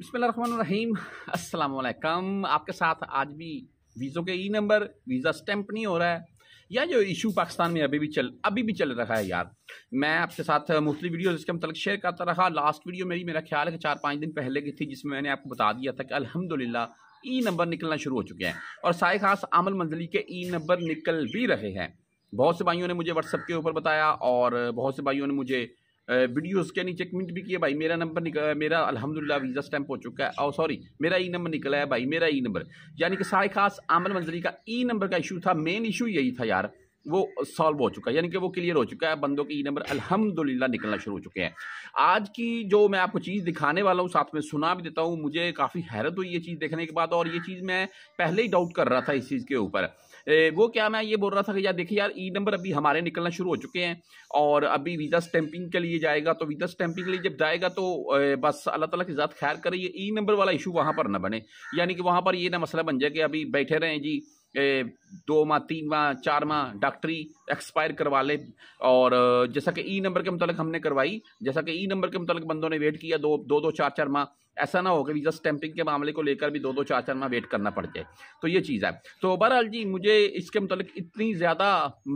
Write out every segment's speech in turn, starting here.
बसमीम अल्लाम आपके साथ आज भी वीज़ों के ई नंबर वीज़ा स्टैंप नहीं हो रहा है या जो इशू पाकिस्तान में अभी भी चल अभी भी चल रहा है यार मैं आपके साथ मुख्तलि वीडियो इसके मतलब शेयर करता रहा लास्ट वीडियो मेरी मेरा ख्याल है कि चार पाँच दिन पहले की थी जिसमें मैंने आपको बता दिया था कि अलहमदिल्ला ई नंबर निकलना शुरू हो चुके हैं और साय खास अमल मंजिली के ई नंबर निकल भी रहे हैं बहुत से भाइयों ने मुझे व्हाट्सअप के ऊपर बताया और बहुत से भाइयों ने मुझे वीडियो के नीचे कमेंट भी किया भाई मेरा नंबर निकला मेरा अलहमदिल्ला वीज़ा टाइम हो चुका है और सॉरी मेरा ई e नंबर निकला है भाई मेरा ई e नंबर यानी कि सारे खास आमन मंजरी का ई e नंबर का इशू था मेन इशू यही था यार वो सॉल्व हो चुका है यानी कि वो क्लियर हो चुका है बंदों के ई नंबर अल्हम्दुलिल्लाह निकलना शुरू हो चुके हैं आज की जो मैं आपको चीज़ दिखाने वाला हूँ साथ में सुना भी देता हूँ मुझे काफ़ी हैरत हुई ये चीज़ देखने के बाद और ये चीज़ मैं पहले ही डाउट कर रहा था इस चीज़ के ऊपर वो क्या मैं ये बोल रहा था कि यार देखिए यार ई e नंबर अभी हमारे निकलना शुरू हो चुके हैं और अभी वीज़ा स्टैंपिंग के लिए जाएगा तो वीज़ा स्टैंपिंग के लिए जब जाएगा तो बस अल्लाह ताला के साथ खैर करें ये ई e नंबर वाला इशू वहाँ पर ना बने यानी कि वहाँ पर ये ना मसला बन जाए कि अभी बैठे रहें जी दो माह तीन माह चार माह डॉक्टरी एक्सपायर करवा ले और जैसा कि ई e नंबर के मतलब हमने करवाई जैसा कि ई e नंबर के मुतालिक बंदों ने वेट किया दो दो दो चार चार माह ऐसा ना हो कि वीज़ा स्टैंपिंग के मामले को लेकर भी दो दो चार चार माह वेट करना पड़ जाए तो ये चीज़ है तो बहरहाल जी मुझे इसके मतलब इतनी ज़्यादा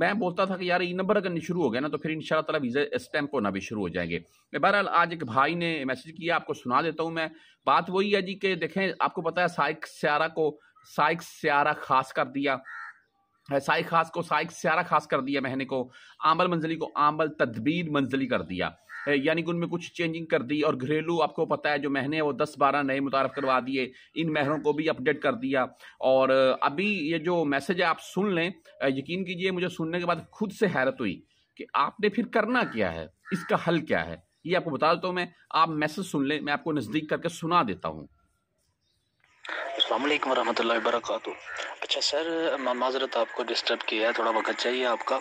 मैं बोलता था कि यार ई e नंबर अगर शुरू हो गया ना तो फिर इन ताला वीज़ा स्टैंप होना भी शुरू हो जाएंगे बहरहाल आज एक भाई ने मैसेज किया आपको सुना देता हूँ मैं बात वही है जी कि देखें आपको पता है साइक स्यारा को साइक स्यारा खास कर दिया साइक खास को साइक स्यारा खास कर दिया महने को आमल मंजिली को आमल तदबीर मंजिली कर दिया यानी कि उनमें कुछ चेंजिंग कर दी और घरेलू आपको पता है जो महीने वो दस बारह नए मुतारफ़ करवा दिए इन महरों को भी अपडेट कर दिया और अभी ये जो मैसेज है आप सुन लें यकीन कीजिए मुझे सुनने के बाद खुद से हैरत हुई कि आपने फिर करना क्या है इसका हल क्या है ये आपको बता देता हूँ मैं आप मैसेज सुन लें मैं आपको नज़दीक करके सुना देता हूँ अल्लाम वरह वरक अच्छा सर माजरत आपको डिस्टर्ब किया है थोड़ा वक्त चाहिए आपका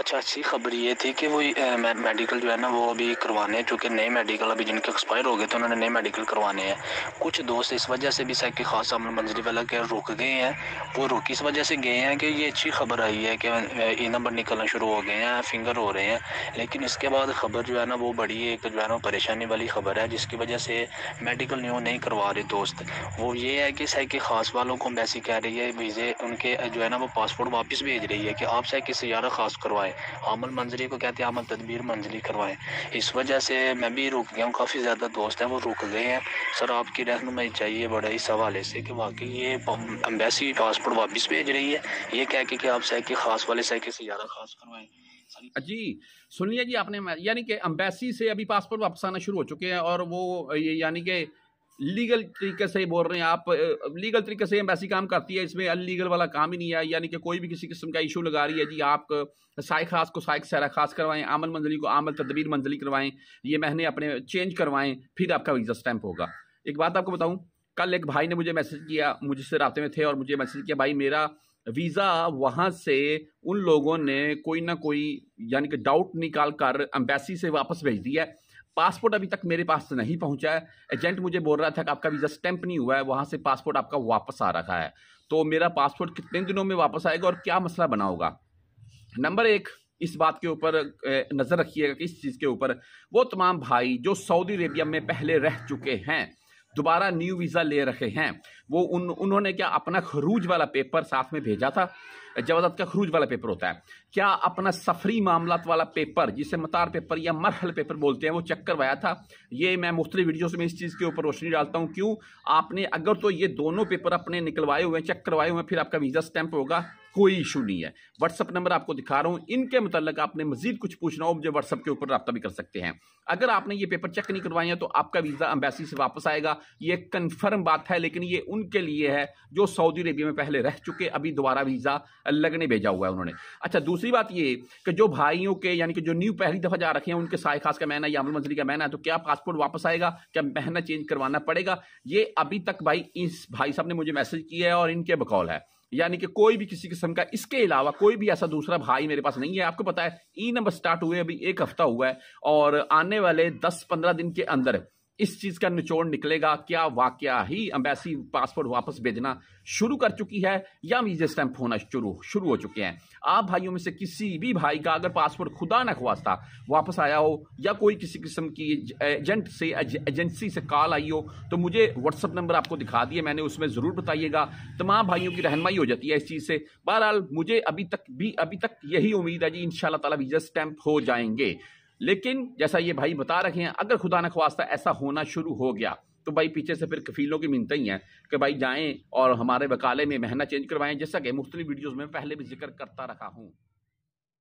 अच्छा अच्छी खबर ये थी कि वो मेडिकल जो है ना वो अभी करवाने हैं चूँकि नए मेडिकल अभी जिनके एक्सपायर हो गए थे उन्होंने नए मेडिकल करवाने हैं कुछ दोस्त इस वजह से भी सैक खास अमल मंजिल वाला के रुक गए हैं वो रुक इस वजह से गए हैं कि ये अच्छी खबर आई है कि ई नंबर निकलना शुरू हो गए हैं फिंगर हो रहे हैं लेकिन इसके बाद खबर जो है ना वो बड़ी एक जो है ना परेशानी वाली खबर है जिसकी वजह से मेडिकल न्यू नहीं करवा रहे दोस्त वो ये है कि सैक उसकी खास वालों को मैसेज कह रही है वीज़े उनके जो है ना वो पासपोर्ट वापस भेज रही है कि आप चाहे किसी सयारा खास करवाए अमल मंजरी को कहते हैं अमल तदबीर मंजरी करवाए इस वजह से मैं भी रुक गया हूँ काफ़ी ज़्यादा दोस्त हैं वो रुक गए हैं सर आपकी रहनुमाई चाहिए बड़ा इस हवाले से कि वाकई ये अम्बेसी पासपोर्ट वापस भेज रही है ये कह के कि आप सैके खास वाले किसी सयारा खास करवाएं जी सुनिए जी आपने यानी कि अम्बेसी से अभी पासपोर्ट वापस आना शुरू हो चुके हैं और वो यानी कि लीगल तरीके से बोल रहे हैं आप लीगल तरीके से एम्बेसी काम करती है इसमें अनलीगल वाला काम ही नहीं है यानी कि कोई भी किसी किस्म का इशू लगा रही है जी आप साइक खास को साइक सैरा खास करवाएं आमल मंजिली को आमल तदबीर मंजिली करवाएं ये महीने अपने चेंज करवाएं फिर आपका वीज़ा स्टैम्प होगा एक बात आपको बताऊँ कल एक भाई ने मुझे मैसेज किया मुझसे रास्ते में थे और मुझे मैसेज किया भाई मेरा वीज़ा वहाँ से उन लोगों ने कोई ना कोई यानी कि डाउट निकाल कर एम्बेसी से वापस भेज दिया है पासपोर्ट अभी तक मेरे पास नहीं पहुंचा है एजेंट मुझे बोल रहा था कि आपका वीज़ा स्टैंप नहीं हुआ है वहाँ से पासपोर्ट आपका वापस आ रखा है तो मेरा पासपोर्ट कितने दिनों में वापस आएगा और क्या मसला बना होगा नंबर एक इस बात के ऊपर नज़र रखिएगा कि इस चीज़ के ऊपर वो तमाम भाई जो सऊदी अरेबिया में पहले रह चुके हैं दोबारा न्यू वीज़ा ले रखे हैं वो उन उन्होंने क्या अपना खरूज वाला पेपर साथ में भेजा था जवाजात का खरूज वाला पेपर होता है क्या अपना सफरी मामला वाला पेपर जिसे मतार पेपर या मरहल पेपर बोलते हैं वो चेक करवाया था ये मैं मुख्तलि वीडियोस में इस चीज़ के ऊपर रोशनी डालता हूँ क्यों आपने अगर तो ये दोनों पेपर अपने निकलवाए हुए हैं चेक करवाए हुए हैं फिर आपका वीज़ा स्टैंप होगा कोई इशू नहीं है व्हाट्सअप नंबर आपको दिखा रहा हूँ इनके मतलब आपने मजीद कुछ पूछना हो मुझे व्हाट्सअप के ऊपर रब्ता भी कर सकते हैं अगर आपने ये पेपर चेक नहीं करवाए हैं तो आपका वीज़ा एम्बेसी से वापस आएगा ये कन्फर्म बात है लेकिन ये उनके लिए है जो सऊदी अरेबिया में पहले रह चुके अभी दोबारा वीज़ा लगने भेजा हुआ है उन्होंने अच्छा दूसरी बात ये कि जो भाइयों के यानी कि जो न्यू पहली दफ़ा जा रखे हैं उनके साय खास का महीना या अमल मंजिली का महीना है तो क्या पासपोर्ट वापस आएगा क्या महीना चेंज करवाना पड़ेगा ये अभी तक भाई इस भाई साहब ने मुझे मैसेज किया है और इनके बकौल है यानी कि कोई भी किसी किस्म का इसके अलावा कोई भी ऐसा दूसरा भाई मेरे पास नहीं है आपको पता है ई नंबर स्टार्ट हुए अभी एक हफ्ता हुआ है और आने वाले दस पंद्रह दिन के अंदर इस चीज का निचोड़ निकलेगा क्या वाकया ही अम्बेसी पासपोर्ट वापस भेजना शुरू कर चुकी है या वीजे स्टैंप होना शुरू शुरू हो चुके हैं आप भाइयों में से किसी भी भाई का अगर पासपोर्ट खुदा न खुआस्ता वापस आया हो या कोई किसी किस्म की एजेंट से एजेंसी से कॉल आई हो तो मुझे व्हाट्सअप नंबर आपको दिखा दिए मैंने उसमें ज़रूर बताइएगा तमाम भाइयों की रहनमई हो जाती है इस चीज़ से बहरहाल मुझे अभी तक भी अभी तक यही उम्मीद है जी इन तला वीज़ा स्टैंप हो जाएंगे लेकिन जैसा ये भाई बता रहे हैं अगर खुदा न खवास्ता ऐसा होना शुरू हो गया तो भाई पीछे से फिर कफीलों की मिनत ही हैं कि भाई जाएं और हमारे वकाले में महना चेंज करवाएं जैसा कि मुख्तलि वीडियोज़ में पहले भी जिक्र करता रखा हूँ